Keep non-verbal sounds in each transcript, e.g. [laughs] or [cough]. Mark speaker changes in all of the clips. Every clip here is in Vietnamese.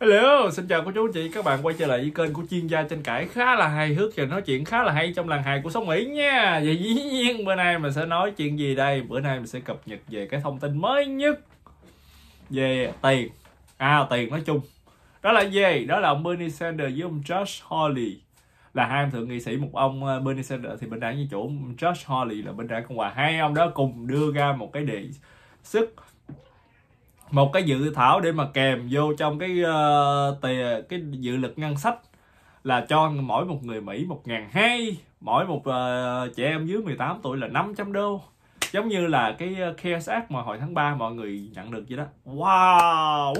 Speaker 1: Hello, xin chào cô chú chị các bạn quay trở lại với kênh của chuyên gia tranh cãi khá là hài hước và nói chuyện khá là hay trong làng hài của sông Mỹ nha Vậy dĩ nhiên bữa nay mình sẽ nói chuyện gì đây? Bữa nay mình sẽ cập nhật về cái thông tin mới nhất về tiền À tiền nói chung Đó là gì? Đó là ông Bernie Sanders với ông Josh Hawley là hai ông thượng nghị sĩ một ông ờ, Bernie Sanders thì bên đảng dân chủ ông Josh Hawley là bên đảng cộng hòa hai ông đó cùng đưa ra một cái đề xuất một cái dự thảo để mà kèm vô trong cái uh, ờ, tìa, cái dự lực ngân sách là cho mỗi một người Mỹ một ngàn hai mỗi một uh, trẻ em dưới 18 tuổi là 500 đô giống như là cái CARES ờ, Act mà hồi tháng 3 mọi người nhận được vậy đó wow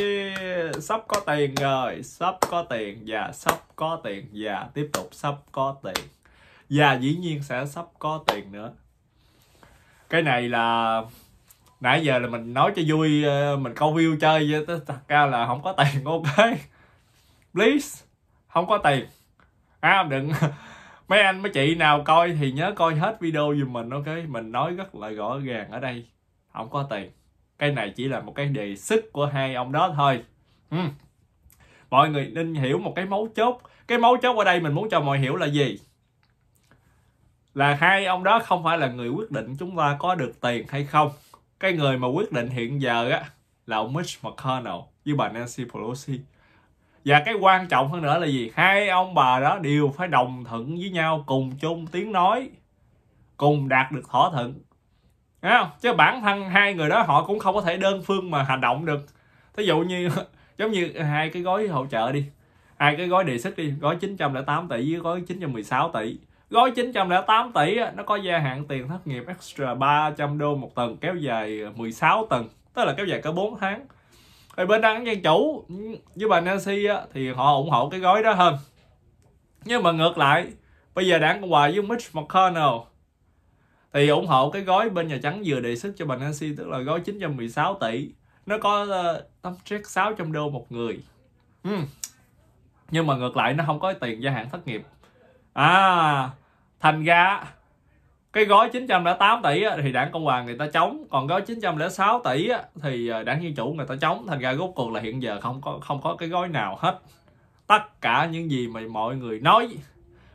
Speaker 1: yeah sắp có tiền rồi sắp có tiền và sắp có tiền và tiếp tục sắp có tiền và dĩ nhiên sẽ sắp có tiền nữa cái này là nãy giờ là mình nói cho vui ờ, mình câu view chơi thật ra là không có tiền [laughs] ok please không có tiền à, đừng [laughs] mấy anh mấy chị nào coi thì nhớ coi hết video giùm mình ok mình nói rất là rõ ràng ở đây không có tiền cái này chỉ là một cái đề xuất của hai ông đó thôi ừ. mọi người nên hiểu một cái mấu chốt cái mấu chốt ở đây mình muốn cho mọi hiểu là gì là hai ông đó không phải là người quyết định chúng ta có được tiền hay không cái người mà quyết định hiện giờ á là ông Mitch McConnell với bà Nancy Pelosi và cái quan trọng hơn nữa là gì hai ông bà đó đều phải đồng thuận với nhau cùng chung tiếng nói cùng đạt được thỏa thuận Đấy không? chứ bản thân hai người đó họ cũng không có thể đơn phương mà hành động được thí dụ như [laughs] giống như hai cái gói hỗ trợ đi hai cái gói đề xuất đi gói 908 tỷ với gói 916 tỷ Gói 908 tỷ nó có gia hạn tiền thất nghiệp extra 300 đô một tuần kéo dài 16 ờ, tuần, tức là kéo dài cả 4 tháng. Thì bên đảng Dân Chủ ừ, với bà Nancy thì họ ủng hộ cái gói đó hơn. Nhưng mà ngược lại, bây giờ đảng Cộng Hòa với Mitch McConnell thì ủng hộ cái gói bên Nhà Trắng vừa đề xuất cho bà Nancy tức là gói 916 tỷ. Nó có ờ, tấm check 600 đô một người. Ừ. Nhưng mà ngược lại nó không có tiền gia hạn thất nghiệp. À, thành ra cái gói 908 tỷ thì đảng Cộng hòa người ta chống còn gói 906 tỷ thì ờ, đảng Dân Chủ người ta chống thành ra rốt cuộc là hiện giờ không có không có cái gói nào hết tất cả những gì mà mọi người nói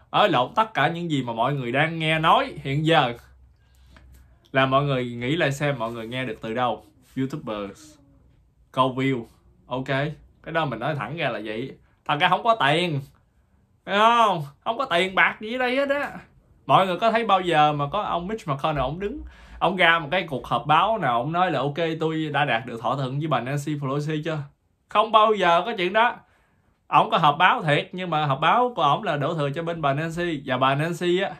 Speaker 1: ở lộn tất cả những gì mà mọi người đang nghe nói hiện giờ là mọi người nghĩ lại xem mọi người nghe được từ đâu youtubers câu view ok cái đó mình nói thẳng ra là vậy thật ra không có tiền không không có tiền bạc gì ở đây hết á mọi người có thấy bao giờ mà có ông Mitch McConnell ông đứng ông ra một cái cuộc họp báo nào ông nói là ok tôi đã đạt được thỏa thuận với bà Nancy Pelosi chưa không bao giờ có chuyện đó ông có họp báo thiệt nhưng mà họp báo của ông là đổ thừa cho bên bà Nancy và bà Nancy á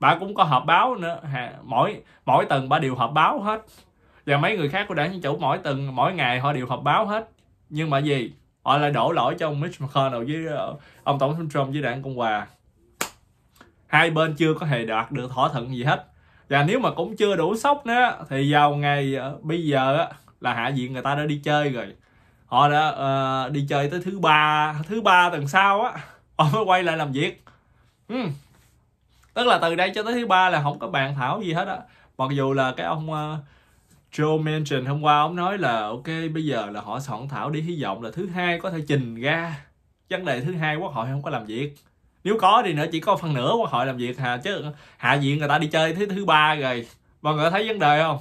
Speaker 1: bà cũng có họp báo nữa mỗi mỗi tuần bà đều họp báo hết và mấy người khác của đảng dân chủ mỗi tuần mỗi ngày họ đều họp báo hết nhưng mà gì họ lại đổ lỗi cho ông Mitch McConnell với ờ, ông tổng thống Trump với đảng cộng hòa hai bên chưa có hề đạt được thỏa thuận gì hết và nếu mà cũng chưa đủ sốc nữa thì vào ngày ờ, bây giờ á, là hạ viện người ta đã đi chơi rồi họ đã uh, đi chơi tới thứ ba thứ ba tuần sau á họ mới quay lại làm việc ừ. tức là từ đây cho tới thứ ba là không có bàn thảo gì hết á mặc dù là cái ông uh, Joe Manchin hôm qua ông nói là ok bây giờ là họ soạn thảo đi hy vọng là thứ hai có thể trình ra vấn đề thứ hai quốc hội không có làm việc nếu có thì nữa chỉ có phần nửa quốc hội làm việc hà chứ hạ viện người ta đi chơi thứ thứ ba rồi mọi người thấy vấn đề không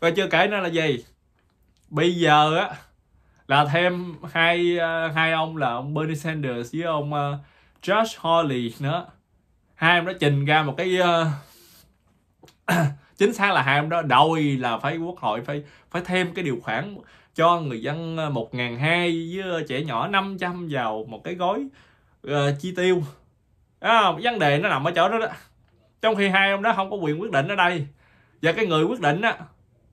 Speaker 1: rồi chưa kể nữa là gì bây giờ á là thêm hai ờ, hai ông là ông Bernie Sanders với ông ờ, Josh Hawley nữa hai ông đó trình ra một cái uh, [coughs] chính xác là hai ông đó đòi là phải quốc hội phải phải thêm cái điều khoản cho người dân một ngàn hai với trẻ nhỏ 500 vào một cái gói uh, chi tiêu à, vấn đề nó nằm ở chỗ đó đó trong khi hai ông đó không có quyền quyết định ở đây và cái người quyết định á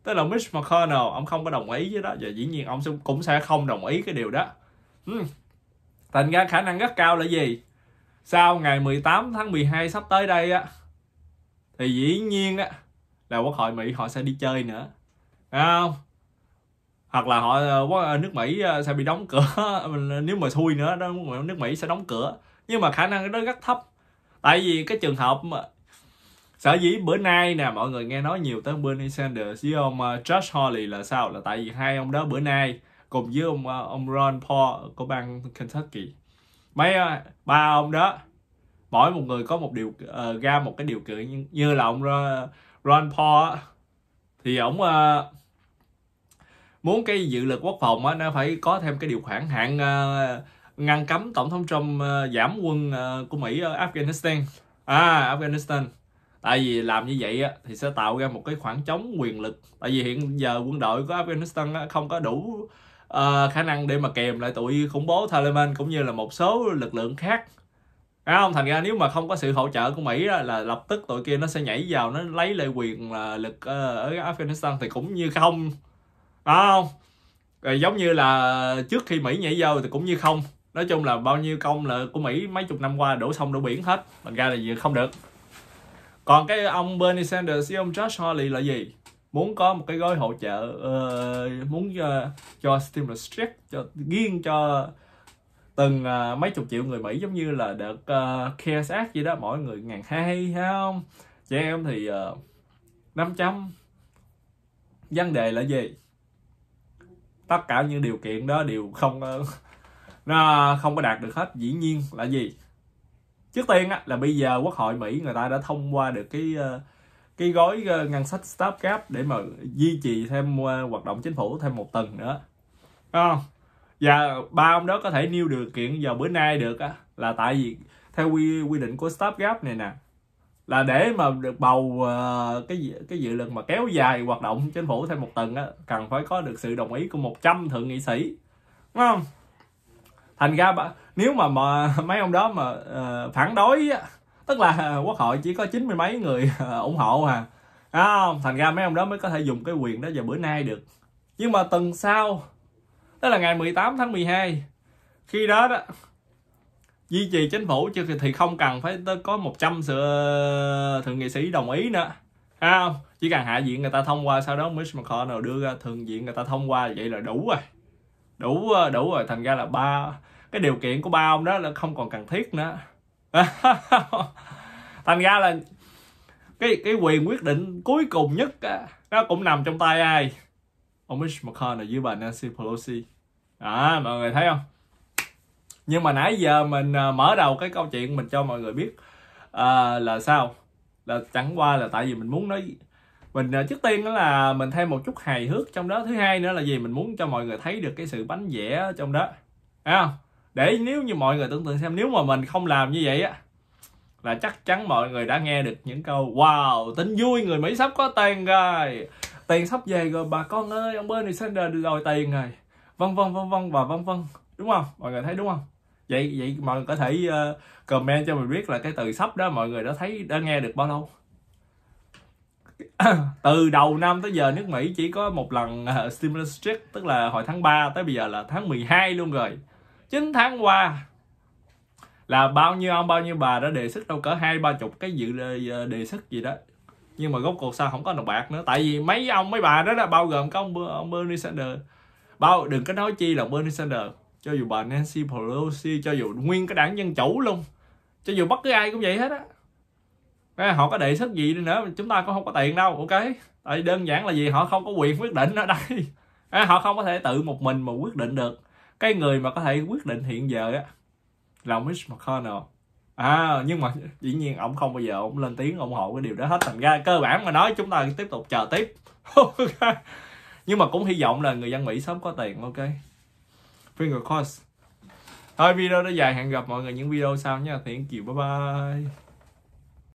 Speaker 1: tức là Mitch McConnell ông không có đồng ý với đó và dĩ nhiên ông cũng sẽ không đồng ý cái điều đó ừ. thành ra khả năng rất cao là gì sau ngày 18 tháng 12 sắp tới đây á thì dĩ nhiên á là quốc hội Mỹ họ sẽ đi chơi nữa không hoặc là họ ờ, ờ, nước Mỹ ờ, sẽ bị đóng cửa [laughs] nếu mà xui nữa đó nước Mỹ sẽ đóng cửa nhưng mà khả năng đó rất thấp tại vì cái trường hợp mà sở dĩ bữa nay nè mọi người nghe nói nhiều tới Bernie Sanders với ông ờ, Josh Hawley là sao là tại vì hai ông đó bữa nay cùng với ông ờ, ông Ron Paul của bang Kentucky mấy ờ, ba ông đó mỗi một người có một điều uh, ra một cái điều kiện như, như là ông Ron Paul thì ông uh, muốn cái dự luật quốc phòng á nó phải có thêm cái điều khoản hạn uh, ngăn cấm tổng thống Trump ờ, giảm quân ờ, của Mỹ ở Afghanistan à Afghanistan tại vì làm như vậy á thì sẽ tạo ra một cái khoảng trống quyền lực tại vì hiện giờ quân đội của Afghanistan không có đủ ờ, khả năng để mà kèm lại tụi khủng bố Taliban cũng như là một số lực lượng khác Đấy không thành ra nếu mà không có sự hỗ trợ của Mỹ đó, là lập tức tụi kia nó sẽ nhảy vào nó lấy lại quyền là lực ở Afghanistan thì cũng như không Đấy không rồi giống như là trước khi Mỹ nhảy vào thì cũng như không nói chung là bao nhiêu công là của Mỹ mấy chục năm qua đổ sông đổ biển hết thành ra là gì không được còn cái ông Bernie Sanders với ông Josh Hawley là gì muốn có một cái gói hỗ trợ uh, muốn uh, cho stimulus check cho riêng cho từng uh, mấy chục triệu người Mỹ giống như là được uh, CARES Act gì đó mỗi người ngàn hai hay không chị em thì uh, 500 vấn đề là gì tất cả những điều kiện đó đều không uh, nó không có đạt được hết dĩ nhiên là gì trước tiên á, là bây giờ quốc hội mỹ người ta đã thông qua được cái ờ, cái gói ờ, ngân sách stop gap để mà duy trì thêm ờ, hoạt động chính phủ thêm một tuần nữa Đúng và ba ông đó có thể nêu điều kiện vào bữa nay được á, là tại vì theo quy quy định của stop gap này nè là để mà được bầu uh, cái cái dự luật mà kéo dài hoạt động chính phủ thêm một tuần á cần phải có được sự đồng ý của 100 thượng nghị sĩ đúng không thành ra nếu mà, mà [laughs] mấy ông đó mà uh, phản đối tức là quốc hội chỉ có chín mươi mấy người ờ, ủng hộ à không thành ra mấy ông đó mới có thể dùng cái quyền đó vào bữa nay được nhưng mà tuần sau đó là ngày 18 tháng 12 khi đó đó duy trì chính phủ chứ thì không cần phải có 100 sự ờ, thượng nghị sĩ đồng ý nữa không chỉ cần hạ viện người ta thông qua sau đó mới Mitch nào đưa ra thượng viện người ta thông qua vậy là đủ rồi đủ ờ, đủ rồi thành ra là ba cái điều kiện của ba ông đó là không còn cần thiết nữa [laughs] thành ra là cái cái quyền quyết định cuối cùng nhất nó cũng nằm trong tay ai ông Mitch McConnell dưới bà Nancy Pelosi à mọi người thấy không nhưng mà nãy giờ mình ờ, mở đầu cái câu chuyện mình cho mọi người biết à, là sao là chẳng qua là tại vì mình muốn nói mình à, trước tiên đó là mình thêm một chút hài hước trong đó thứ hai nữa là gì mình muốn cho mọi người thấy được cái sự bánh vẽ trong đó à? để nếu như mọi người tưởng tượng xem nếu mà mình không làm như vậy á là chắc chắn mọi người đã nghe được những câu wow tin vui người mỹ sắp có tiền rồi tiền sắp về rồi bà con ơi ông bên này xin sender đòi tiền rồi vân vân vân vân và vân vân đúng không mọi người thấy đúng không vậy vậy mọi người có thể uh, comment cho mình biết là cái từ sắp đó mọi người đã thấy đã nghe được bao lâu [coughs] từ đầu năm tới giờ nước Mỹ chỉ có một lần uh, stimulus check tức là hồi tháng 3 tới bây giờ là tháng 12 luôn rồi 9 tháng qua là bao nhiêu ông bao nhiêu bà đã đề xuất đâu cỡ hai ba chục cái dự đề, à, đề xuất gì đó nhưng mà gốc cuộc sao không có đồng bạc nữa tại vì mấy ông mấy bà đó là bao gồm có ông, ông Bernie Sanders bao đừng có nói chi là Bernie Sanders cho dù bà Nancy Pelosi cho dù nguyên cái đảng dân chủ luôn cho dù bất cứ ai cũng vậy hết á cái họ có đề xuất gì nữa chúng ta cũng không có tiền đâu ok tại đơn giản là gì họ không có quyền quyết định ở đây à, [laughs] họ không có thể tự một mình mà quyết định được cái người mà có thể quyết định hiện giờ á là Mitch McConnell à nhưng mà [laughs] dĩ nhiên ông không bao giờ ông lên tiếng ủng hộ cái điều đó hết thành ra cơ bản mà nói chúng ta tiếp tục chờ tiếp [laughs] nhưng mà cũng hy vọng là người dân Mỹ sớm có tiền ok finger crossed thôi video đã dài hẹn gặp mọi người những video sau nha thiện kiều bye bye